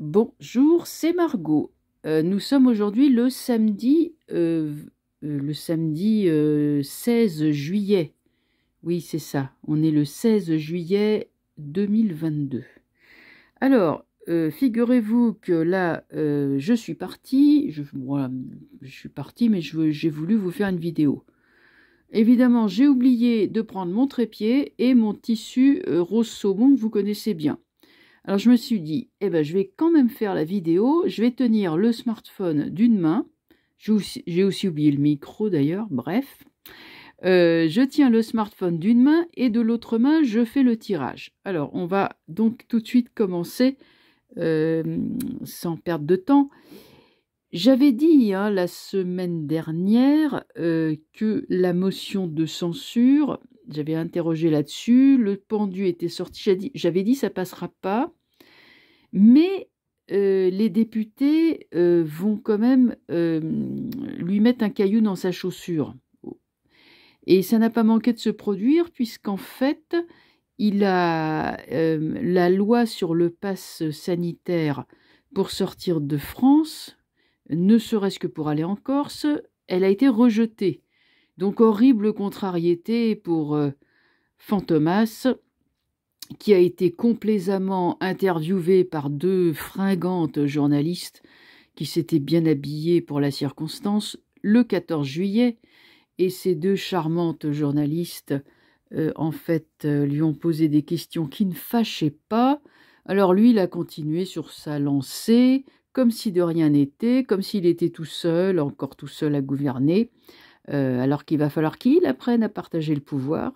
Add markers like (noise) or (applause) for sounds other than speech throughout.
Bonjour, c'est Margot. Euh, nous sommes aujourd'hui le samedi, euh, euh, le samedi 16 juillet. Oui, c'est ça. On est le 16 juillet 2022. Alors, figurez-vous que là, je suis partie. Je, je suis partie, mais j'ai voulu vous faire une vidéo. Évidemment, j'ai oublié de prendre mon trépied et mon tissu rose saumon que vous connaissez bien. Alors je me suis dit, eh ben, je vais quand même faire la vidéo, je vais tenir le smartphone d'une main, j'ai aussi, oublié le micro d'ailleurs, bref. Euh, je tiens le smartphone d'une main et de l'autre main, je fais le tirage. Alors on va donc tout de suite commencer euh, sans perdre de temps. J'avais dit hein, la semaine dernière euh, que la motion de censure j'avais interrogé là-dessus, le pendu était sorti, j'avais dit ça passera pas, mais euh, les députés euh, vont quand même euh, lui mettre un caillou dans sa chaussure. Et ça n'a pas manqué de se produire, puisqu'en fait, il a la loi sur le pass sanitaire pour sortir de France, ne serait-ce que pour aller en Corse, elle a été rejetée. Donc horrible contrariété pour euh, Fantomas, qui a été complaisamment interviewé par deux fringantes journalistes qui s'étaient bien habillées pour la circonstance le 14 juillet, et ces deux charmantes journalistes, euh, en fait, euh, lui ont posé des questions qui ne fâchaient pas. Alors lui, il a continué sur sa lancée, comme si de rien n'était, comme s'il était tout seul, encore tout seul à gouverner. Euh, alors qu'il va falloir qu'il apprenne à partager le pouvoir.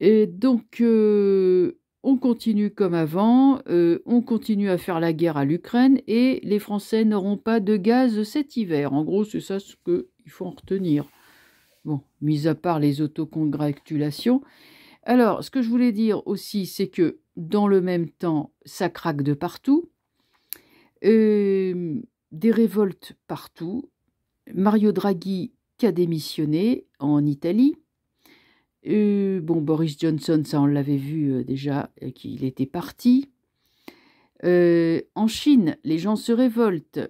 Et donc, euh, on continue comme avant, euh, on continue à faire la guerre à l'Ukraine et les Français n'auront pas de gaz cet hiver. En gros, c'est ça ce qu'il faut en retenir. Bon, mis à part les autocongratulations. Alors, ce que je voulais dire aussi, c'est que dans le même temps, ça craque de partout. des révoltes partout. Mario Draghi a démissionné en Italie. Euh, bon, Boris Johnson, ça on l'avait vu euh, déjà euh, qu'il était parti. en Chine, les gens se révoltent.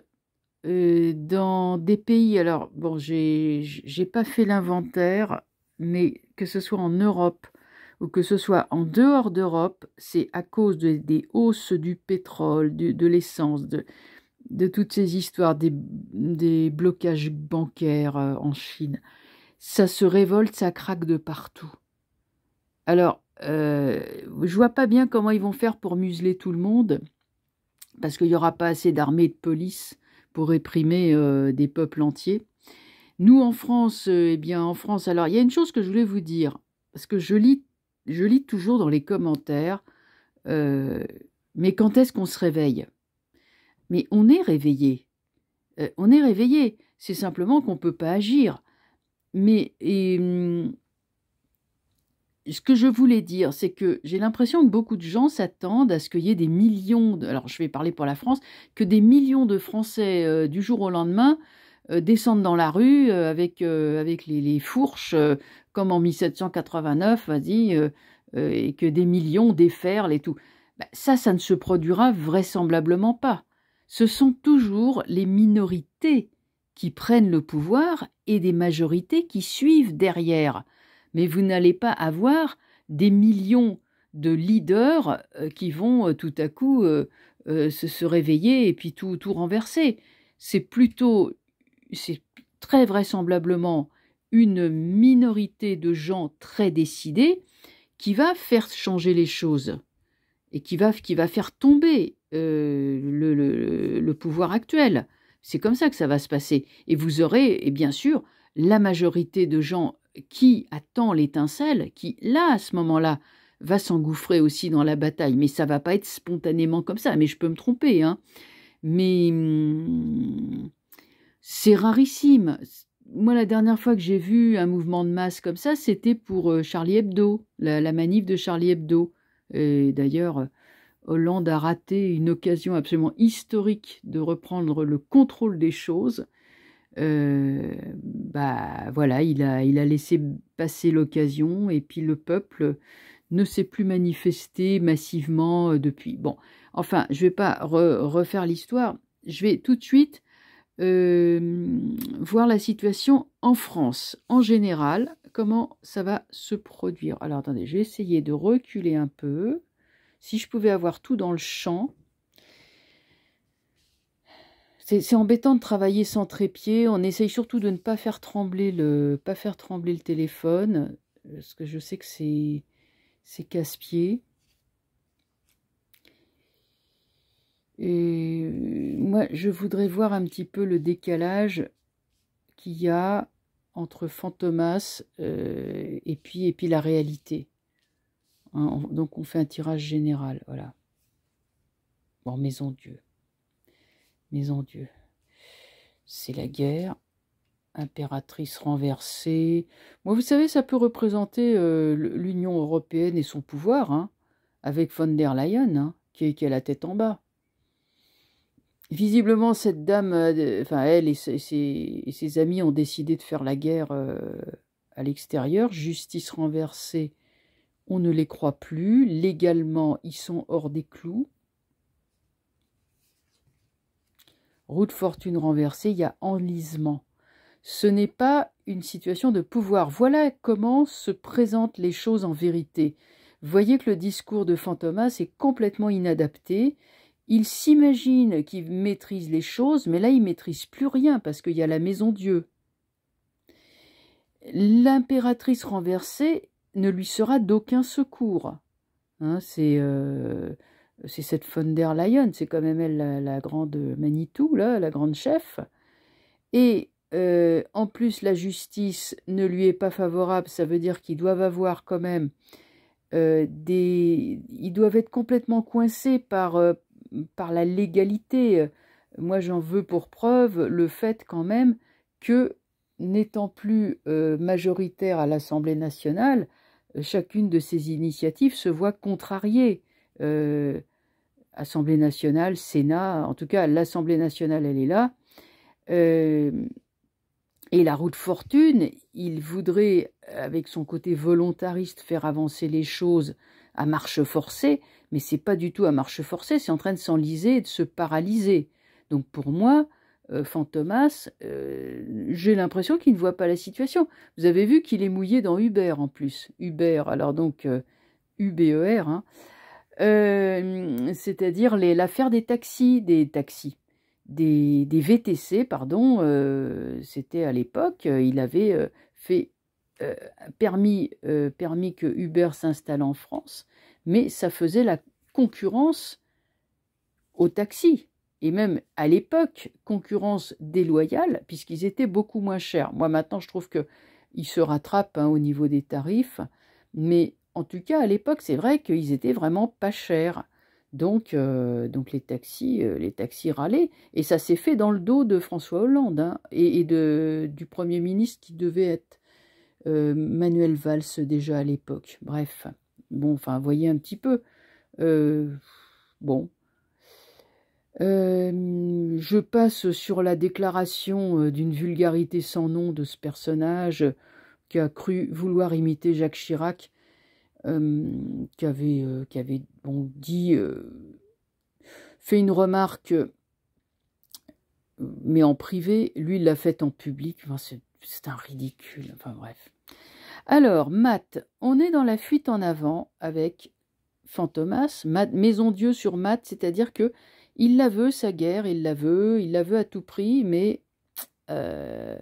dans des pays, alors bon, j'ai pas fait l'inventaire, mais que ce soit en Europe ou que ce soit en dehors d'Europe, c'est à cause des hausses du pétrole, de l'essence, de, de toutes ces histoires des, blocages bancaires euh, en Chine. Ça se révolte, ça craque de partout. Alors, euh, je vois pas bien comment ils vont faire pour museler tout le monde, parce qu'il n'y aura pas assez d'armées de police pour réprimer euh, des peuples entiers. Nous, en France, euh, eh bien, en France, alors, il y a une chose que je voulais vous dire, parce que je lis, je lis toujours dans les commentaires, mais quand est-ce qu'on se réveille mais on est réveillé. Euh, on est réveillé. C'est simplement qu'on ne peut pas agir. Mais ce que je voulais dire, c'est que j'ai l'impression que beaucoup de gens s'attendent à ce qu'il y ait des millions, alors je vais parler pour la France, que des millions de Français euh, du jour au lendemain euh, descendent dans la rue avec, avec les, fourches, comme en 1789, vas-y, et que des millions déferlent et tout. Bah, ça, ça ne se produira vraisemblablement pas ce sont toujours les minorités qui prennent le pouvoir et des majorités qui suivent derrière. Mais vous n'allez pas avoir des millions de leaders euh, qui vont euh, tout à coup euh, se, se, réveiller et puis tout, tout renverser. C'est plutôt, c'est très vraisemblablement une minorité de gens très décidés qui va faire changer les choses et qui va, qui va faire tomber euh, le, pouvoir actuel. C'est comme ça que ça va se passer. Et vous aurez, et bien sûr, la majorité de gens qui attend l'étincelle, qui, là, à ce moment-là, va s'engouffrer aussi dans la bataille. Mais ça va pas être spontanément comme ça. Mais je peux me tromper. Hein. Mais hum, c'est rarissime. Moi, la dernière fois que j'ai vu un mouvement de masse comme ça, c'était pour euh, Charlie Hebdo, la manif de Charlie Hebdo. Et d'ailleurs, Hollande a raté une occasion absolument historique de reprendre le contrôle des choses. Euh, bah voilà, il a, laissé passer l'occasion et puis le peuple ne s'est plus manifesté massivement euh, depuis. Bon, enfin, je ne vais pas refaire l'histoire. Je vais tout de suite euh, voir la situation en France en général, comment ça va se produire. Alors attendez, j'ai essayé de reculer un peu. Si je pouvais avoir tout dans le champ. C'est embêtant de travailler sans trépied. On essaye surtout de ne pas faire trembler le, pas faire trembler le téléphone. Parce que je sais que c'est casse-pied. Et euh, moi, je voudrais voir un petit peu le décalage qu'il y a entre Fantomas euh, et, puis, et puis la réalité. Hein, donc on fait un tirage général, voilà. Bon, Maison Dieu. Maison Dieu. C'est la guerre. Impératrice renversée. Moi, vous savez, ça peut représenter euh, l'Union Européenne et son pouvoir, hein, avec von der Leyen, hein, qui, qui a la tête en bas visiblement, cette dame, euh, enfin elle et ses, amis ont décidé de faire la guerre euh, à l'extérieur. Justice renversée, on ne les croit plus. Légalement, ils sont hors des clous. Route fortune renversée, il y a enlisement. Ce n'est pas une situation de pouvoir. Voilà comment se présentent les choses en vérité. Voyez que le discours de Fantomas est complètement inadapté il s'imagine qu'il maîtrise les choses, mais là il maîtrise plus rien parce qu'il y a la maison Dieu. L'impératrice renversée ne lui sera d'aucun secours. Hein, euh, c'est cette von der c'est quand même elle la, grande Manitou, la grande chef. Et euh, en plus, la justice ne lui est pas favorable, ça veut dire qu'ils doivent avoir quand même euh, des. Ils doivent être complètement coincés par, par la légalité. Moi, j'en veux pour preuve le fait quand même que, n'étant plus euh, majoritaire à l'Assemblée nationale, chacune de ces initiatives se voit contrariée. Euh, Assemblée nationale, Sénat, en tout cas l'Assemblée nationale, elle est là. Euh, et la route fortune, il voudrait, avec son côté volontariste, faire avancer les choses à marche forcée, mais c'est pas du tout à marche forcée, c'est en train de s'enliser et de se paralyser. Donc pour moi, euh, Fantomas, euh, j'ai l'impression qu'il ne voit pas la situation. Vous avez vu qu'il est mouillé dans Uber en plus. Uber, alors donc UBER, euh, hein. c'est-à-dire l'affaire des taxis, des taxis, des, VTC, pardon, c'était à l'époque, il avait fait permis, permis que Uber s'installe en France, mais ça faisait la concurrence aux taxis et même à l'époque, concurrence déloyale, puisqu'ils étaient beaucoup moins chers. Moi, maintenant, je trouve ils se rattrapent hein, au niveau des tarifs, mais en tout cas, à l'époque, c'est vrai qu'ils étaient vraiment pas chers. Donc, euh, donc les, taxis, euh, les taxis râlaient. Et ça s'est fait dans le dos de François Hollande hein, et, de, du Premier ministre qui devait être euh, Manuel Valls déjà à l'époque. Bref. Bon, enfin, voyez un petit peu. Euh, bon. Euh, je passe sur la déclaration euh, d'une vulgarité sans nom de ce personnage qui a cru vouloir imiter Jacques Chirac, qui avait, qui avait bon, dit, fait une remarque, mais en privé. Lui, il l'a faite en public. c'est un ridicule. Enfin, bref. Alors, Matt, on est dans la fuite en avant avec Fantomas, Maison Dieu sur Matt, c'est-à-dire que il la veut, sa guerre, il la veut, il la veut à tout prix, mais euh,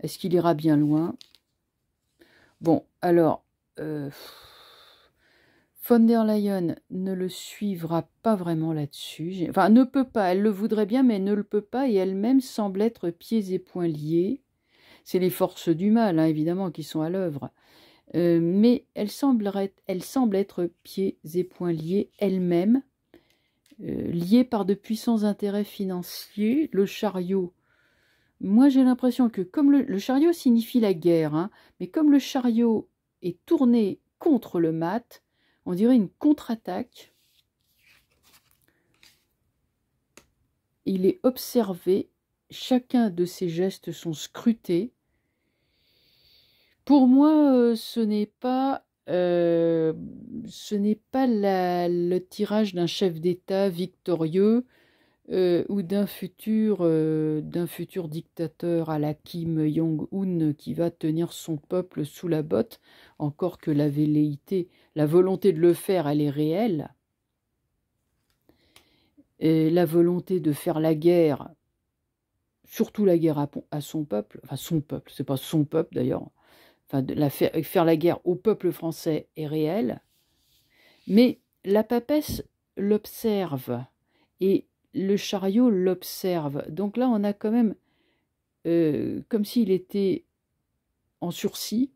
est-ce qu'il ira bien loin Bon, alors, euh, von der Leyen ne le suivra pas vraiment là-dessus. Enfin, ne peut pas, elle le voudrait bien, mais elle ne le peut pas, et elle-même semble être pieds et poings liés. C'est les forces du mal, hein, évidemment, qui sont à l'œuvre. Euh, mais elle semble, être, elle semble être pieds et poings liés elle-même, euh, liées par de puissants intérêts financiers. Le chariot, moi j'ai l'impression que comme le, chariot signifie la guerre, hein, mais comme le chariot est tourné contre le mat, on dirait une contre-attaque. Il est observé, chacun de ses gestes sont scrutés, pour moi, euh, ce n'est pas, euh, ce n'est pas le tirage d'un chef d'État victorieux euh, ou d'un futur, futur dictateur à la Kim Jong-un qui va tenir son peuple sous la botte, encore que la velléité, la volonté de le faire, elle est réelle. la volonté de faire la guerre, surtout la guerre à, à son peuple, enfin son peuple, c'est pas son peuple d'ailleurs, la faire, la guerre au peuple français est réel mais la papesse l'observe et le chariot l'observe. Donc là, on a quand même euh, comme s'il était en sursis.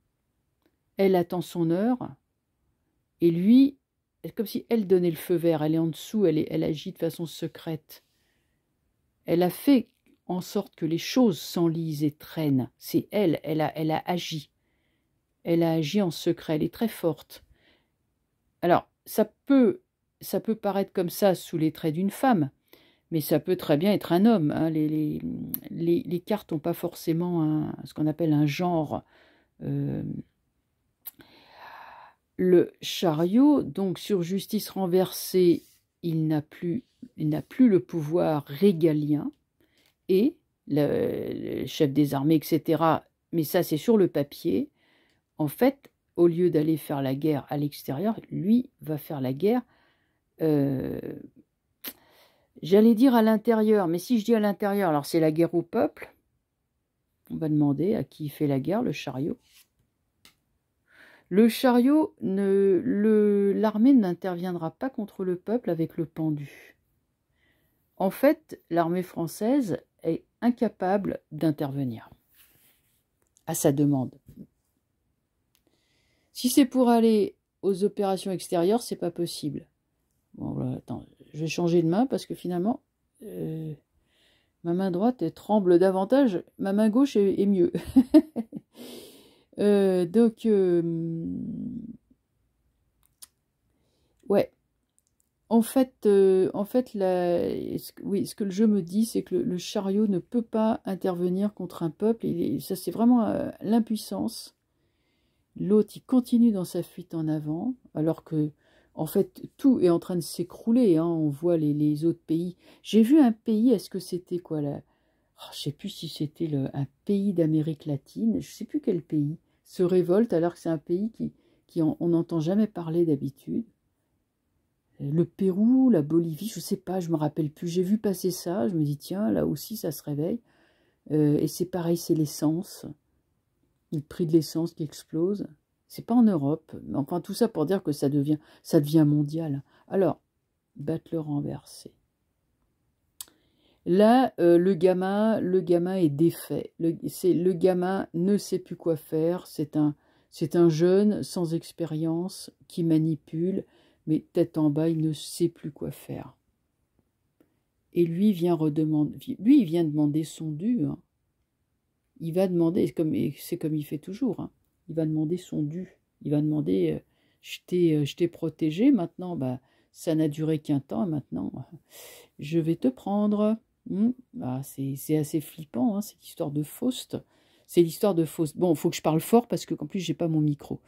Elle attend son heure et lui, comme si elle donnait le feu vert. Elle est en dessous, elle, elle agit de façon secrète. Elle a fait en sorte que les choses s'enlisent et traînent. C'est elle, elle a, elle a agi. Elle a agi en secret, elle est très forte. Alors, ça peut, ça peut paraître comme ça sous les traits d'une femme, mais ça peut très bien être un homme. Hein. Les, les, les, cartes n'ont pas forcément ce qu'on appelle un genre. Euh, le chariot, donc sur justice renversée, il n'a plus, il n'a plus, le pouvoir régalien et le, le, chef des armées, etc. Mais ça, c'est sur le papier. En fait, au lieu d'aller faire la guerre à l'extérieur, lui va faire la guerre, euh, j'allais dire à l'intérieur, mais si je dis à l'intérieur, alors c'est la guerre au peuple. On va demander à qui fait la guerre, le chariot. Le chariot, l'armée n'interviendra pas contre le peuple avec le pendu. En fait, l'armée française est incapable d'intervenir à sa demande. Si c'est pour aller aux opérations extérieures, c'est pas possible. Bon, voilà, attends, je vais changer de main parce que finalement, euh, ma main droite tremble davantage, ma main gauche est, mieux. (laughs) Euh, donc, euh, ouais. En fait, en fait ce, oui, ce que le jeu me dit, c'est que le, chariot ne peut pas intervenir contre un peuple. ça, c'est vraiment l'impuissance L'autre, il continue dans sa fuite en avant, alors que, en fait, tout est en train de s'écrouler. Hein. On voit les, autres pays. J'ai vu un pays, est-ce que c'était quoi là ah, Je ne sais plus si c'était un pays d'Amérique latine, je ne sais plus quel pays, se révolte alors que c'est un pays qui, qui on n'entend jamais parler d'habitude. Le Pérou, la Bolivie, je ne sais pas, je ne me rappelle plus. J'ai vu passer ça, je me dis tiens, là aussi ça se réveille. Euh, et c'est pareil, c'est l'essence il prix de l'essence qui explose. C'est pas en Europe. Enfin, tout ça pour dire que ça devient, ça devient mondial. Alors, battre le renversé. Là, euh, le gamin, le gamin est défait. Le, le gamin ne sait plus quoi faire. C'est un, c'est un jeune sans expérience qui manipule, mais tête en bas, il ne sait plus quoi faire. Et lui vient redemander, lui il vient demander son dû. Hein il va demander, c'est comme, il fait toujours, hein. il va demander son dû. Il va demander, euh, euh, je t'ai protégé, maintenant, bah, ça n'a duré qu'un temps, maintenant, euh, je vais te prendre. Hum, bah, c'est assez flippant, hein, cette histoire de Faust. C'est l'histoire de Faust. Bon, il faut que je parle fort parce que, en plus, j'ai pas mon micro.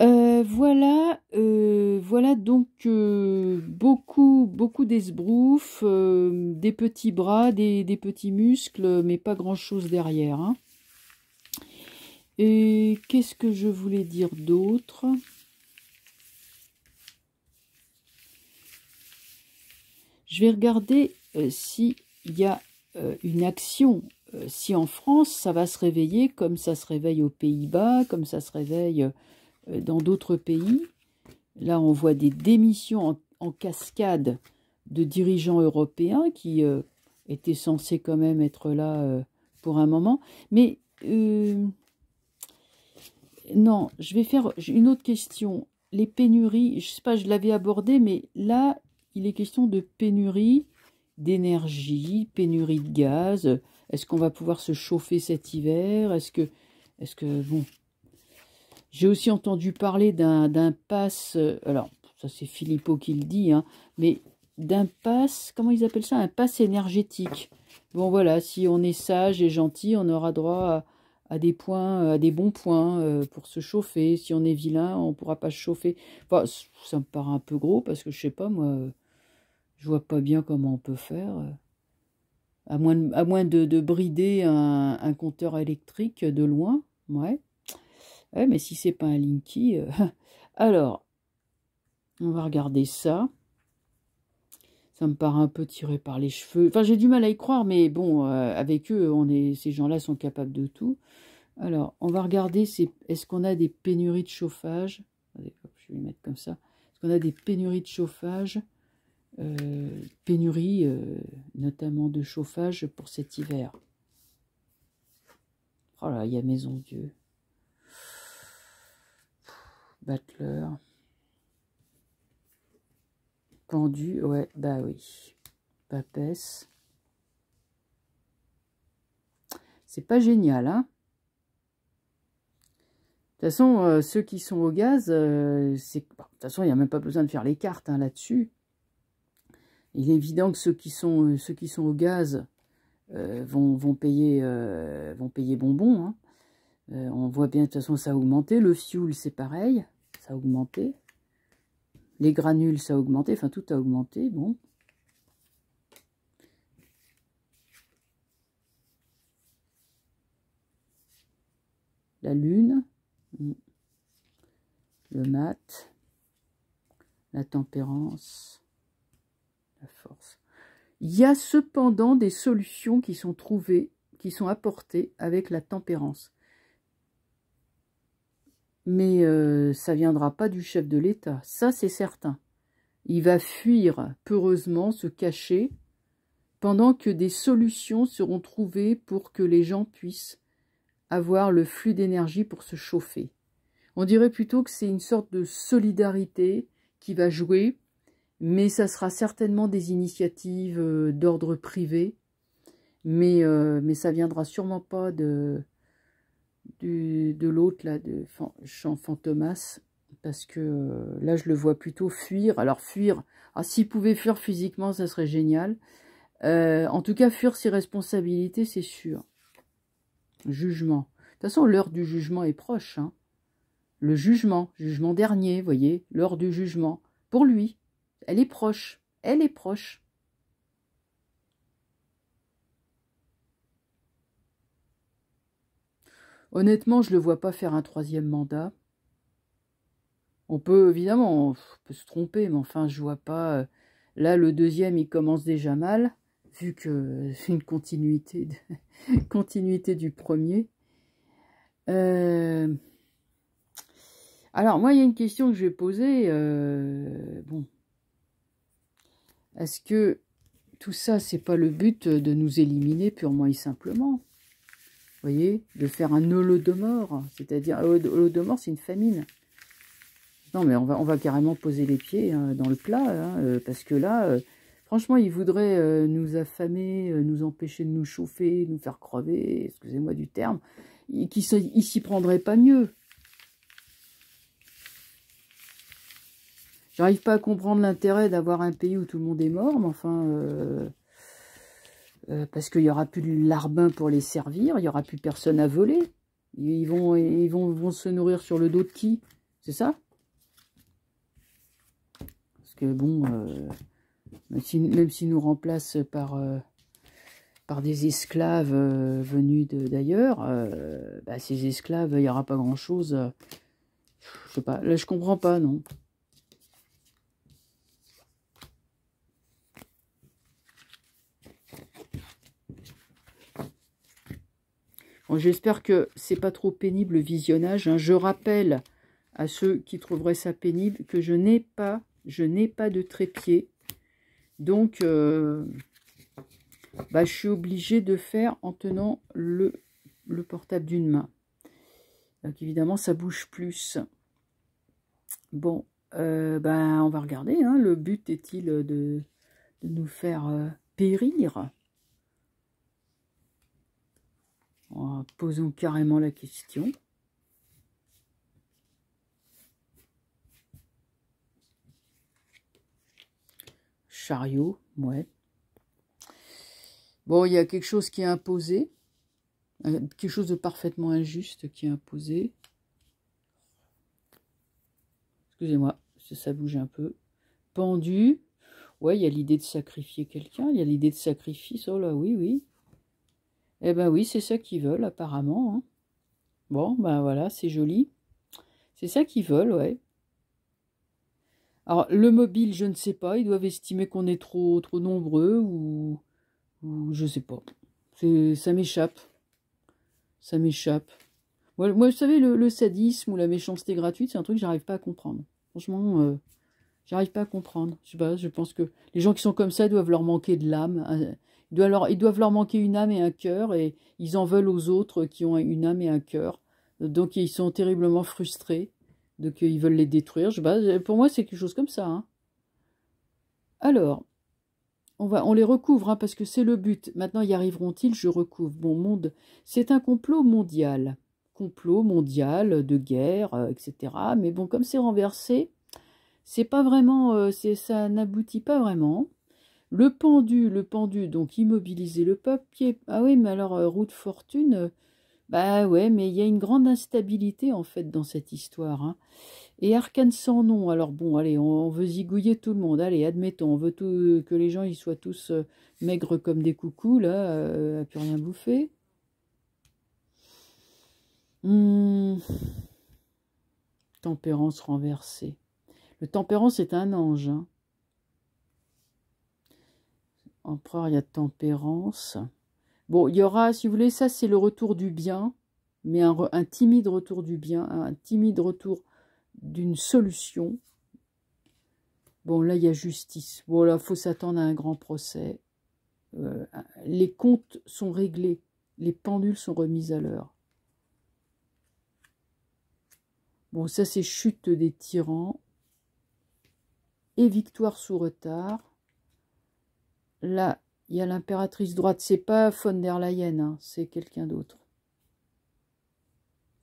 Euh, voilà, euh, voilà donc euh, beaucoup, beaucoup d'esbrouf, des petits bras, des, petits muscles, mais pas grand chose derrière. Hein. Et qu'est-ce que je voulais dire d'autre Je vais regarder s'il y a une action si en France ça va se réveiller comme ça se réveille aux Pays-Bas, comme ça se réveille euh, dans d'autres pays. Là, on voit des démissions en, cascade de dirigeants européens qui euh, étaient censés quand même être là euh, pour un moment. Mais non, je vais faire une autre question. Les pénuries, je ne sais pas, je l'avais abordé, mais là, il est question de pénurie d'énergie, pénurie de gaz. Est-ce qu'on va pouvoir se chauffer cet hiver Est-ce que, est-ce que, bon, j'ai aussi entendu parler d'un pass, euh, alors ça c'est Philippot qui le dit, hein, mais d'un pass, comment ils appellent ça Un pass énergétique. Bon voilà, si on est sage et gentil, on aura droit à, des points, à des bons points euh, pour se chauffer. Si on est vilain, on ne pourra pas se chauffer. Enfin, ça me paraît un peu gros parce que je ne sais pas, moi, euh, je vois pas bien comment on peut faire. À moins, de, à moins de, brider un compteur électrique de loin, ouais. Eh, mais si c'est pas un Linky... Euh, (laughs) alors, on va regarder ça. Ça me paraît un peu tiré par les cheveux. Enfin, j'ai du mal à y croire, mais bon, euh, avec eux, on est, ces gens-là sont capables de tout. Alors, on va regarder, est-ce qu'on a des pénuries de chauffage Je vais les mettre comme ça. Est-ce qu'on a des pénuries de chauffage euh, Pénuries, notamment de chauffage pour cet hiver. Oh là, il y a Maison Dieu. Butler. Pendu, ouais, bah oui. Papesse. C'est pas génial, hein de toute façon, euh, ceux qui sont au gaz, euh, c'est... de toute façon, il n'y a même pas besoin de faire les cartes hein, là-dessus. Il est évident que ceux qui sont, euh, ceux qui sont au gaz vont, payer, vont payer bonbon. Hein. Euh, on voit bien, de toute façon, ça a augmenté. Le fioul, c'est pareil, ça a augmenté. Les granules, ça a augmenté. Enfin, tout a augmenté, bon. La lune, mm. le mat, la tempérance, la force. Il y a cependant des solutions qui sont trouvées, qui sont apportées avec la tempérance mais ça euh, ça viendra pas du chef de l'État, ça c'est certain. Il va fuir peureusement, se cacher, pendant que des solutions seront trouvées pour que les gens puissent avoir le flux d'énergie pour se chauffer. On dirait plutôt que c'est une sorte de solidarité qui va jouer, mais ça sera certainement des initiatives euh, d'ordre privé, mais, ça euh, mais ça viendra sûrement pas de, de l'autre, là, de fan, Jean Fantomas, parce que euh, là, je le vois plutôt fuir. Alors, fuir, ah, s'il pouvait fuir physiquement, ça serait génial. Euh, en tout cas, fuir ses responsabilités, c'est sûr. Jugement. De toute façon, l'heure du jugement est proche. Hein. Le jugement, jugement dernier, voyez, l'heure du jugement. Pour lui, elle est proche. Elle est proche. Honnêtement, je ne le vois pas faire un troisième mandat. On peut évidemment, on peut se tromper, mais enfin, je vois pas. Euh, là, le deuxième, il commence déjà mal, vu que c'est euh, une (laughs) continuité, du premier. Euh, alors, moi, il y a une question que je vais poser. bon. Est-ce que tout ça, c'est pas le but de nous éliminer purement et simplement voyez, de faire un holodomor, c'est-à-dire, holodomor, c'est une famine. Non, mais on va, on va carrément poser les pieds hein, dans le plat, hein, euh, parce que là, euh, franchement, ils voudraient euh, nous affamer, nous empêcher de nous chauffer, nous faire crever, excusez-moi du terme, Ils ne s'y prendraient pas mieux. J'arrive pas à comprendre l'intérêt d'avoir un pays où tout le monde est mort, mais enfin... Euh, parce qu'il n'y aura plus de larbin pour les servir, il n'y aura plus personne à voler. Ils vont, ils vont, vont se nourrir sur le dos de qui C'est ça Parce que bon, euh, même s'ils nous remplacent par, euh, par des esclaves venus d'ailleurs, bah, ces esclaves, il n'y aura pas grand-chose. je sais pas, là je comprends pas, non J'espère que c'est pas trop pénible le visionnage. Hein. Je rappelle à ceux qui trouveraient ça pénible que je n'ai pas, je n'ai pas de trépied. Donc, euh, bah, je suis obligée de faire en tenant le, le portable d'une main. Donc, évidemment, ça bouge plus. Bon, euh, bah, on va regarder. Hein. Le but est-il de, nous faire euh, périr posons carrément la question. Chariot, ouais. Bon, il y a quelque chose qui est imposé. Euh, quelque chose de parfaitement injuste qui est imposé. Excusez-moi, ça bouge un peu. Pendu. Ouais, il y a l'idée de sacrifier quelqu'un. Il y a l'idée de sacrifice. Oh là, oui, oui. Eh ben oui, c'est ça qu'ils veulent apparemment. Hein. Bon, ben voilà, c'est joli. C'est ça qu'ils veulent, ouais. Alors, le mobile, je ne sais pas. Ils doivent estimer qu'on est trop, trop nombreux ou, ou je sais pas. Ça m'échappe. Ça m'échappe. Moi, vous savez, le, sadisme ou la méchanceté gratuite, c'est un truc que j'arrive pas à comprendre. Franchement, euh, j'arrive pas à comprendre. Je sais pas, je pense que les gens qui sont comme ça doivent leur manquer de l'âme. Hein. Ils doivent, leur, manquer une âme et un cœur, et ils en veulent aux autres qui ont une âme et un cœur. Donc ils sont terriblement frustrés, donc ils veulent les détruire. Je, pour moi, c'est quelque chose comme ça. Hein. Alors, on, va, on les recouvre, hein, parce que c'est le but. Maintenant, y arriveront-ils Je recouvre. Bon, monde, c'est un complot mondial. Complot mondial, de guerre, euh, etc. Mais bon, comme c'est renversé, c'est pas vraiment, euh, ça n'aboutit pas vraiment. Le pendu, le pendu, donc immobiliser le peuple. Ah oui, mais alors, euh, route fortune, euh, bah ouais, mais il y a une grande instabilité en fait dans cette histoire. Hein. Et Arcane sans nom, alors bon, allez, on, veut veut zigouiller tout le monde, allez, admettons, on veut que les gens ils soient tous euh, maigres comme des coucous, là, à plus rien bouffer. Hum, tempérance renversée. Le tempérance est un ange, hein. Empereur, il y a tempérance. Bon, il y aura, si vous voulez, ça c'est le retour du bien, mais un, timide retour du bien, un timide retour d'une solution. Bon, là, il y a justice. Bon, là, il faut s'attendre à un grand procès. Euh, les comptes sont réglés. Les pendules sont remises à l'heure. Bon, ça, c'est chute des tyrans. Et victoire sous retard. Là, il y a l'impératrice droite. C'est pas von der Leyen, hein, c'est quelqu'un d'autre.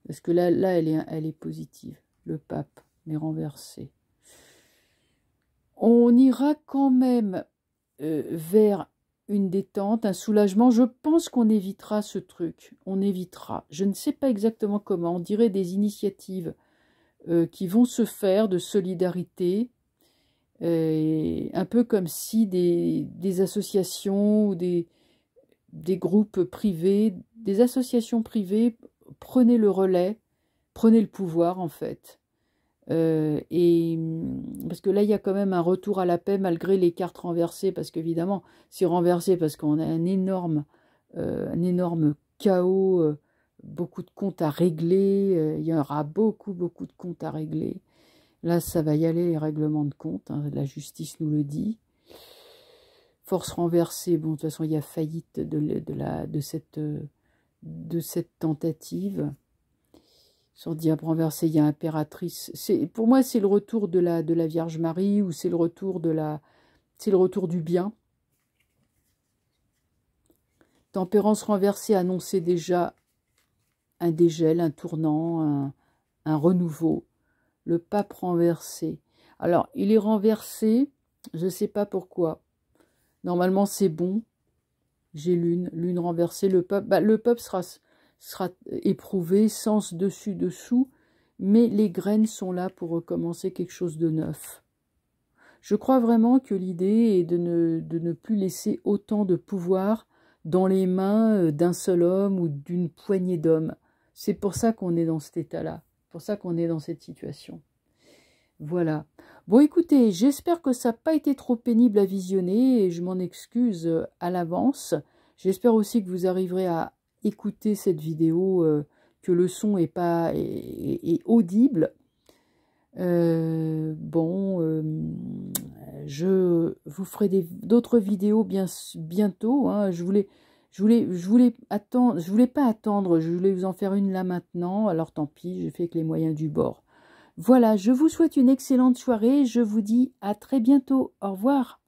Parce que là, là elle, est, elle est positive. Le pape, mais renversé. On ira quand même euh, vers une détente, un soulagement. Je pense qu'on évitera ce truc. On évitera. Je ne sais pas exactement comment. On dirait des initiatives euh, qui vont se faire de solidarité euh, un peu comme si des, associations ou des, groupes privés, des associations privées prenaient le relais, prenaient le pouvoir en fait. Euh, et mm, parce que là, il y a quand même un retour à la paix malgré les cartes renversées, parce qu'évidemment, c'est renversé parce qu'on a un énorme, euh, un énorme chaos, beaucoup de comptes à régler. il y aura beaucoup, beaucoup de comptes à régler. Là, ça va y aller, les règlements de compte, hein, la justice nous le dit. Force renversée, bon, de toute façon, il y a faillite de, cette, tentative. Sur diable renversé, il y a impératrice. Pour moi, c'est le retour de la, de la Vierge Marie ou c'est le retour de la... C'est le retour du bien. Tempérance renversée annonçait déjà un dégel, un tournant, un renouveau le pape renversé. Alors, il est renversé, je ne sais pas pourquoi. Normalement, c'est bon. J'ai lune, lune renversée, le pape. Bah, le pape sera, sera éprouvé, sens dessus-dessous, mais les graines sont là pour recommencer quelque chose de neuf. Je crois vraiment que l'idée est de ne plus laisser autant de pouvoir dans les mains euh, d'un seul homme ou d'une poignée d'hommes. C'est pour ça qu'on est dans cet état-là pour ça qu'on est dans cette situation. Voilà. Bon, écoutez, j'espère que ça n'a pas été trop pénible à visionner et je m'en excuse euh, à l'avance. J'espère aussi que vous arriverez à écouter cette vidéo, euh, que le son est pas et audible. Euh, bon, je vous ferai d'autres vidéos bien, bientôt. Hein. Je voulais je voulais, voulais attendre, je voulais pas attendre, je voulais vous en faire une là maintenant, alors tant pis, j'ai fait avec les moyens du bord. Voilà, je vous souhaite une excellente soirée, je vous dis à très bientôt, au revoir.